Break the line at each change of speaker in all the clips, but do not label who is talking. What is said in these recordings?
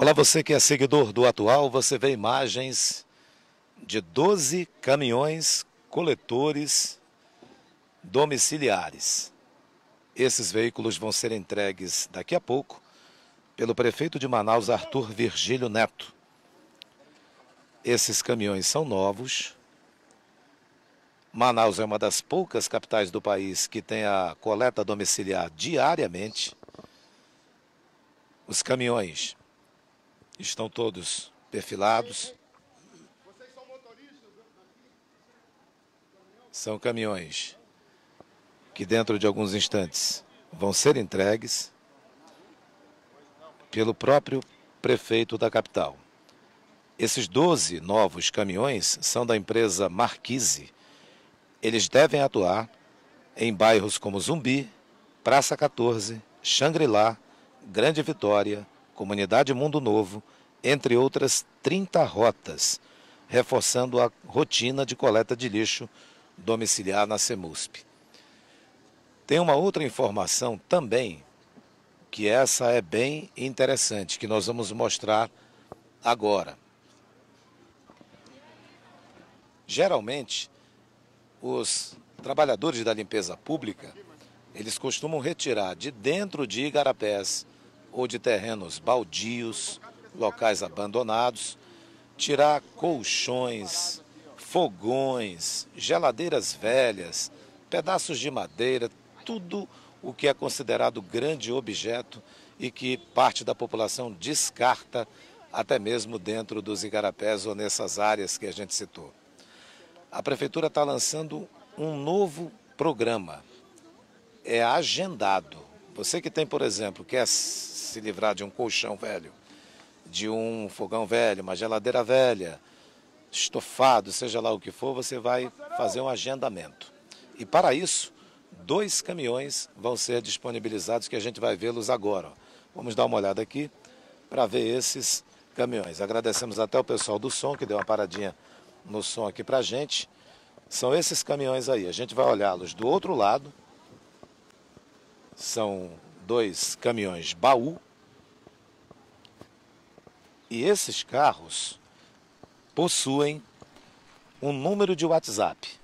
Olá, você que é seguidor do Atual, você vê imagens de 12 caminhões coletores domiciliares. Esses veículos vão ser entregues daqui a pouco pelo prefeito de Manaus, Arthur Virgílio Neto. Esses caminhões são novos. Manaus é uma das poucas capitais do país que tem a coleta domiciliar diariamente. Os caminhões Estão todos perfilados. São caminhões que dentro de alguns instantes vão ser entregues pelo próprio prefeito da capital. Esses 12 novos caminhões são da empresa Marquise. Eles devem atuar em bairros como Zumbi, Praça 14, Xangri-Lá, Grande Vitória, Comunidade Mundo Novo, entre outras 30 rotas, reforçando a rotina de coleta de lixo domiciliar na CEMUSP. Tem uma outra informação também, que essa é bem interessante, que nós vamos mostrar agora. Geralmente, os trabalhadores da limpeza pública, eles costumam retirar de dentro de igarapés ou de terrenos baldios, locais abandonados, tirar colchões, fogões, geladeiras velhas, pedaços de madeira, tudo o que é considerado grande objeto e que parte da população descarta, até mesmo dentro dos igarapés ou nessas áreas que a gente citou. A prefeitura está lançando um novo programa. É agendado. Você que tem, por exemplo, quer se livrar de um colchão velho, de um fogão velho, uma geladeira velha, estofado, seja lá o que for, você vai fazer um agendamento. E para isso, dois caminhões vão ser disponibilizados que a gente vai vê-los agora. Vamos dar uma olhada aqui para ver esses caminhões. Agradecemos até o pessoal do som que deu uma paradinha no som aqui para a gente. São esses caminhões aí. A gente vai olhá-los do outro lado. São dois caminhões baú e esses carros possuem um número de WhatsApp.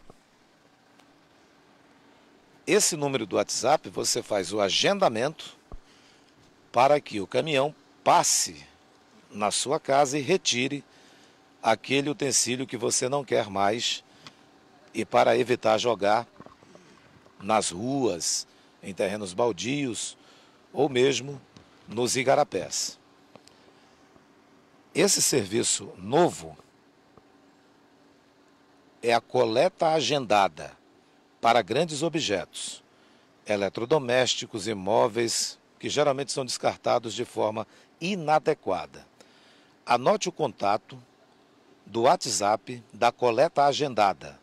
Esse número do WhatsApp você faz o agendamento para que o caminhão passe na sua casa e retire aquele utensílio que você não quer mais e para evitar jogar nas ruas, em terrenos baldios ou mesmo nos igarapés. Esse serviço novo é a coleta agendada para grandes objetos, eletrodomésticos, imóveis, que geralmente são descartados de forma inadequada. Anote o contato do WhatsApp da coleta agendada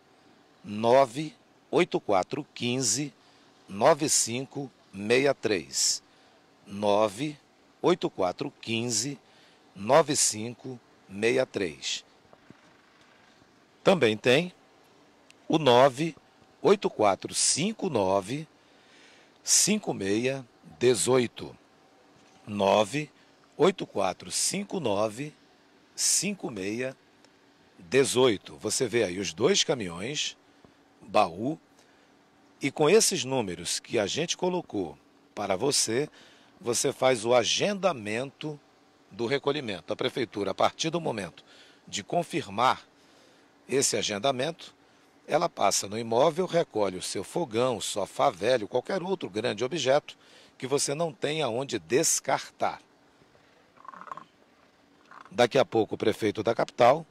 98415 9563 98415 9563 9563. Também tem o 98459 5618. 98459 5618. Você vê aí os dois caminhões, baú, e com esses números que a gente colocou para você, você faz o agendamento do recolhimento. A prefeitura, a partir do momento de confirmar esse agendamento, ela passa no imóvel, recolhe o seu fogão, sofá velho, qualquer outro grande objeto que você não tenha onde descartar. Daqui a pouco, o prefeito da capital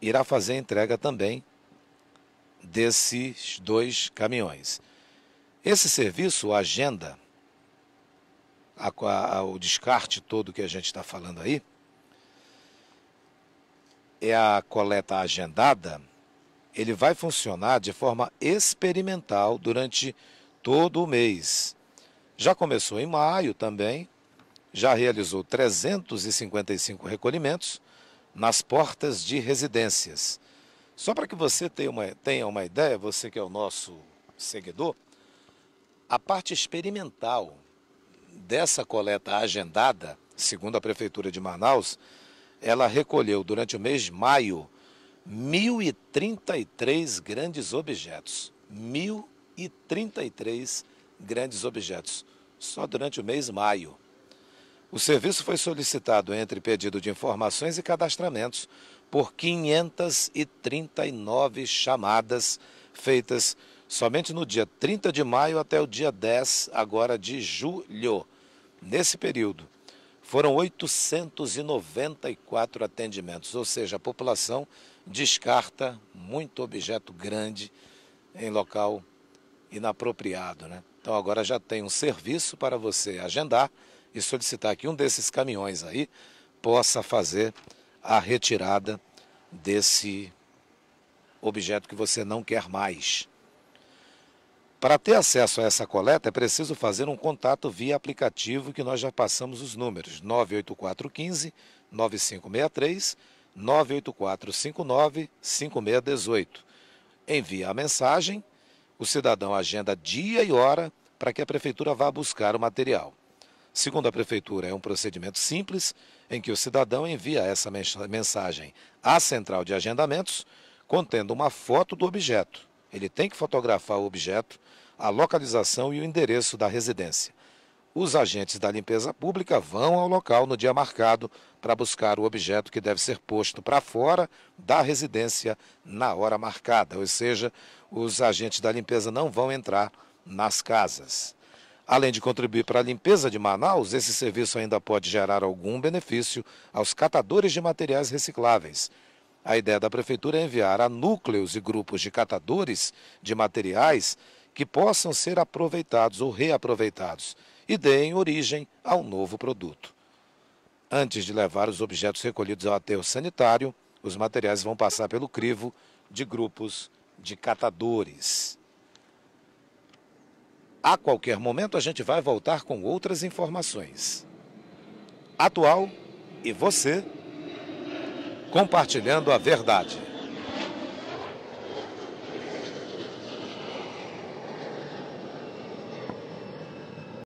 irá fazer entrega também desses dois caminhões. Esse serviço, agenda, a, a, descarte todo que a gente está falando aí, é a coleta agendada, ele vai funcionar de forma experimental durante todo o mês. Já começou em maio também, já realizou 355 recolhimentos nas portas de residências. Só para que você tenha uma, tenha uma ideia, você que é o nosso seguidor, a parte experimental dessa coleta agendada, segundo a Prefeitura de Manaus, ela recolheu durante o mês de maio 1.033 grandes objetos. 1.033 grandes objetos, só durante o mês de maio. O serviço foi solicitado entre pedido de informações e cadastramentos por 539 chamadas feitas somente no dia 30 de maio até o dia 10 agora de julho. Nesse período, foram 894 atendimentos, ou seja, a população descarta muito objeto grande em local inapropriado, né? Então agora já tem um serviço para você agendar e solicitar que um desses caminhões aí possa fazer a retirada desse objeto que você não quer mais. Para ter acesso a essa coleta, é preciso fazer um contato via aplicativo que nós já passamos os números 98415 9563 98459 5618. Envia a mensagem, o cidadão agenda dia e hora para que a prefeitura vá buscar o material. Segundo a Prefeitura, é um procedimento simples em que o cidadão envia essa mensagem à central de agendamentos, contendo uma foto do objeto. Ele tem que fotografar o objeto, a localização e o endereço da residência. Os agentes da limpeza pública vão ao local no dia marcado para buscar o objeto que deve ser posto para fora da residência na hora marcada, ou seja, os agentes da limpeza não vão entrar nas casas. Além de contribuir para a limpeza de Manaus, esse serviço ainda pode gerar algum benefício aos catadores de materiais recicláveis a ideia da prefeitura é enviar a núcleos e grupos de catadores de materiais que possam ser aproveitados ou reaproveitados e deem origem ao novo produto. Antes de levar os objetos recolhidos ao aterro sanitário, os materiais vão passar pelo crivo de grupos de catadores. A qualquer momento a gente vai voltar com outras informações. Atual e você compartilhando a verdade.